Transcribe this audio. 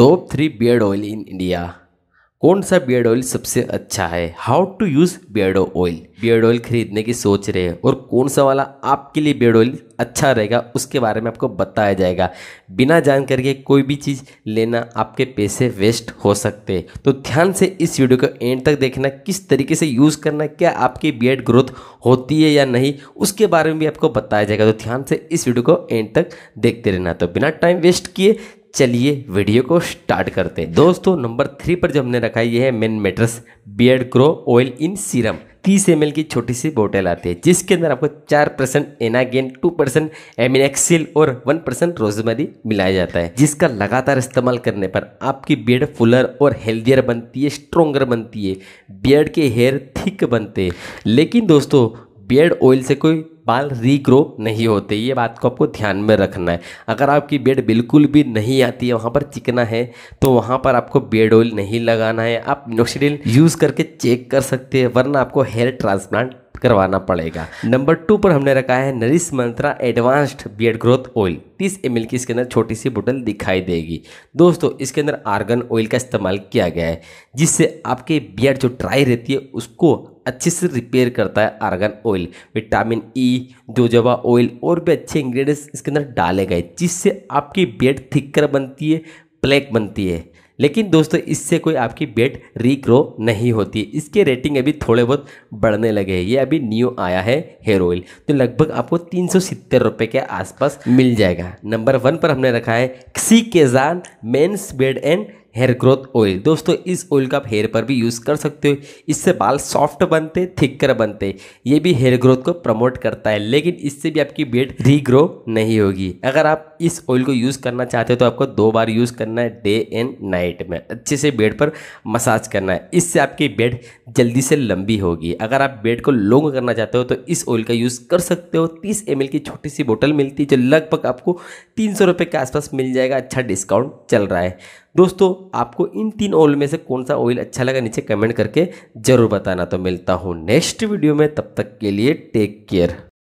top three beard oil in India कौन सा beard oil सबसे अच्छा है how to use beard oil beard oil खरीदने की सोच रहे हैं और कौन सा वाला आपके लिए बियर्ड ऑयल अच्छा रहेगा उसके बारे में आपको बताया जाएगा बिना जानकर के कोई भी चीज़ लेना आपके पैसे वेस्ट हो सकते हैं तो ध्यान से इस वीडियो को एंड तक देखना किस तरीके से यूज़ करना क्या आपकी बियर्ड ग्रोथ होती है या नहीं उसके बारे में भी आपको बताया जाएगा तो ध्यान से इस वीडियो को एंड तक देखते रहना तो बिना टाइम वेस्ट किए चलिए वीडियो को स्टार्ट करते हैं दोस्तों नंबर थ्री पर जो हमने रखा है ये है Man Matters beard growth oil in serum तीस एम की छोटी सी बोटल आती है जिसके अंदर आपको चार percent Anagain two percent Aminexil और वन परसेंट रोजमेरी मिलाया जाता है जिसका लगातार इस्तेमाल करने पर आपकी बियर्ड फुलर और हेल्दियर बनती है स्ट्रोंगर बनती है बियर्ड के हेयर थिक बनते हैं लेकिन दोस्तों बियर्ड ऑयल से कोई बाल रीग्रो नहीं होते ये बात को आपको ध्यान में रखना है अगर आपकी बेड बिल्कुल भी नहीं आती है वहाँ पर चिकना है तो वहाँ पर आपको बियर्ड ऑयल नहीं लगाना है आप मिनोक्सीडिल यूज़ करके चेक कर सकते हैं वरना आपको हेयर ट्रांसप्लांट करवाना पड़ेगा नंबर टू पर हमने रखा है Nourish Mantra advanced beard growth oil 30 M की इसके अंदर छोटी सी बोतल दिखाई देगी दोस्तों इसके अंदर आर्गन ऑयल का इस्तेमाल किया गया है जिससे आपके बियड जो ड्राई रहती है उसको अच्छे से रिपेयर करता है argan oil vitamin E jojoba oil और भी अच्छे इंग्रेडिएंट्स इसके अंदर डाले गए जिससे आपकी बेड थिकर बनती है ब्लैक बनती है लेकिन दोस्तों इससे कोई आपकी बेट रीग्रो नहीं होती इसके रेटिंग अभी थोड़े बहुत बढ़ने लगे हैं ये अभी न्यू आया है हेयर ऑयल तो लगभग आपको तीन सौ सितर रुपये के आसपास मिल जाएगा नंबर वन पर हमने रखा है क्सी केजान men's beard and hair growth oil दोस्तों इस ऑयल का आप हेयर पर भी यूज़ कर सकते हो इससे बाल सॉफ्ट बनते थिक्कर बनते ये भी हेयर ग्रोथ को प्रमोट करता है लेकिन इससे भी आपकी बेड रीग्रो नहीं होगी अगर आप इस ऑयल को यूज़ करना चाहते हो तो आपको दो बार यूज़ करना है डे एंड नाइट में अच्छे से बेड पर मसाज करना है इससे आपकी बेड जल्दी से लंबी होगी अगर आप बेड को लॉन्ग करना चाहते हो तो इस ऑयल का यूज़ कर सकते हो तीस एम की छोटी सी बोतल मिलती है जो लगभग आपको तीन सौ के आसपास मिल जाएगा अच्छा डिस्काउंट चल रहा है दोस्तों आपको इन तीन ऑयल में से कौन सा ऑयल अच्छा लगा नीचे कमेंट करके ज़रूर बताना तो मिलता हूँ नेक्स्ट वीडियो में तब तक के लिए टेक केयर